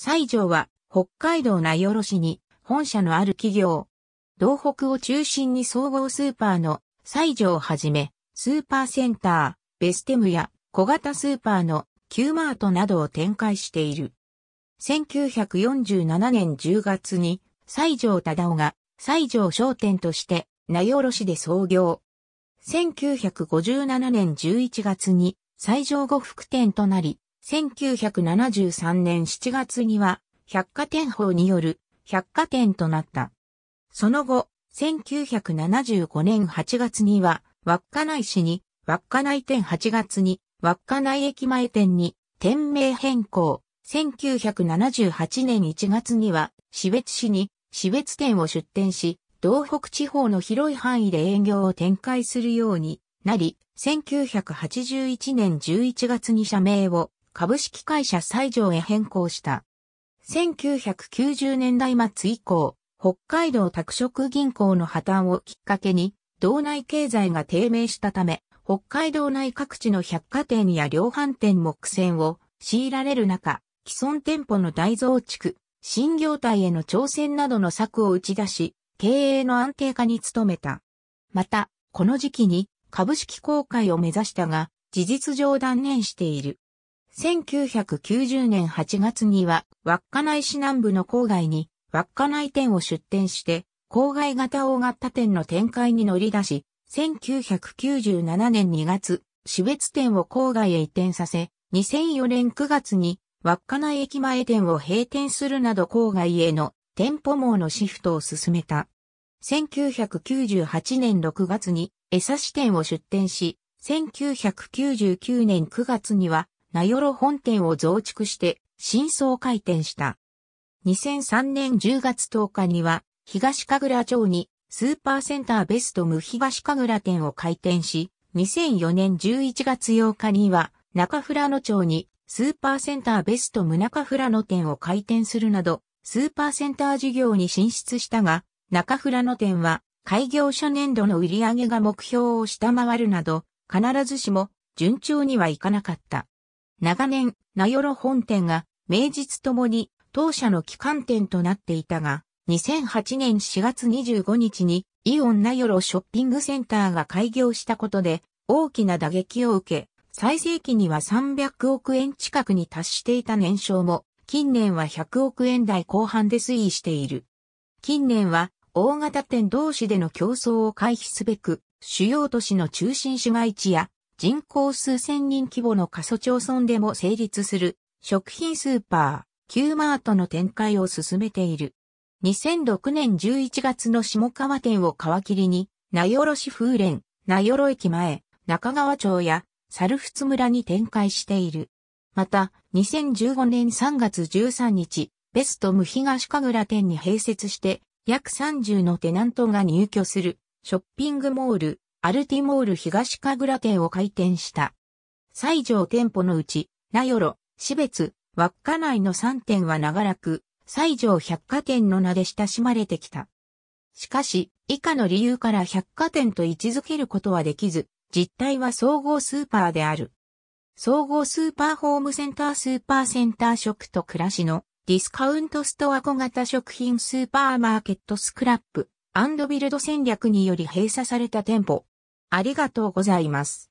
西条は北海道名寄市に本社のある企業。道北を中心に総合スーパーの西条をはじめ、スーパーセンター、ベステムや小型スーパーの Q マートなどを展開している。1947年10月に西条忠夫が西条商店として名寄市で創業。1957年11月に西条呉服店となり、1973年7月には百貨店法による百貨店となった。その後、1975年8月には稚内市に稚内店8月に稚内駅前店に店名変更。1978年1月には市別市に市別店を出店し、東北地方の広い範囲で営業を展開するようになり、1981年11月に社名を株式会社西条へ変更した。1990年代末以降、北海道拓殖銀行の破綻をきっかけに、道内経済が低迷したため、北海道内各地の百貨店や量販店も苦戦を強いられる中、既存店舗の大増築、新業態への挑戦などの策を打ち出し、経営の安定化に努めた。また、この時期に株式公開を目指したが、事実上断念している。1990年8月には、稚内市南部の郊外に、稚内店を出店して、郊外型大型店の展開に乗り出し、1997年2月、市別店を郊外へ移転させ、2004年9月に、稚内駅前店を閉店するなど郊外への店舗網のシフトを進めた。1998年6月に、江差支店を出店し、1999年9月には、名寄本店を増築して、新装開店した。2003年10月10日には、東神楽町にスーパーセンターベストム東神楽店を開店し、2004年11月8日には、中富良野町にスーパーセンターベストム中富良野店を開店するなど、スーパーセンター事業に進出したが、中富良野店は開業初年度の売り上げが目標を下回るなど、必ずしも順調にはいかなかった。長年、名寄本店が、名実ともに、当社の機関店となっていたが、2008年4月25日に、イオン名寄ショッピングセンターが開業したことで、大きな打撃を受け、最盛期には300億円近くに達していた年商も、近年は100億円台後半で推移している。近年は、大型店同士での競争を回避すべく、主要都市の中心市街地や人口数千人規模の過疎町村でも成立する食品スーパー、Q マートの展開を進めている。2006年11月の下川店を皮切りに、名寄市風連、名寄駅前、中川町や、猿払村に展開している。また、2015年3月13日、ベストム東神楽店に併設して、約30のテナントが入居する、ショッピングモール、アルティモール東神楽店を開店した。西条店舗のうち、名寄、標別、稚内の3店は長らく、西条百貨店の名で親しまれてきた。しかし、以下の理由から百貨店と位置づけることはできず、実態は総合スーパーである。総合スーパーホームセンタースーパーセンター食と暮らしのディスカウントストア小型食品スーパーマーケットスクラップアンドビルド戦略により閉鎖された店舗。ありがとうございます。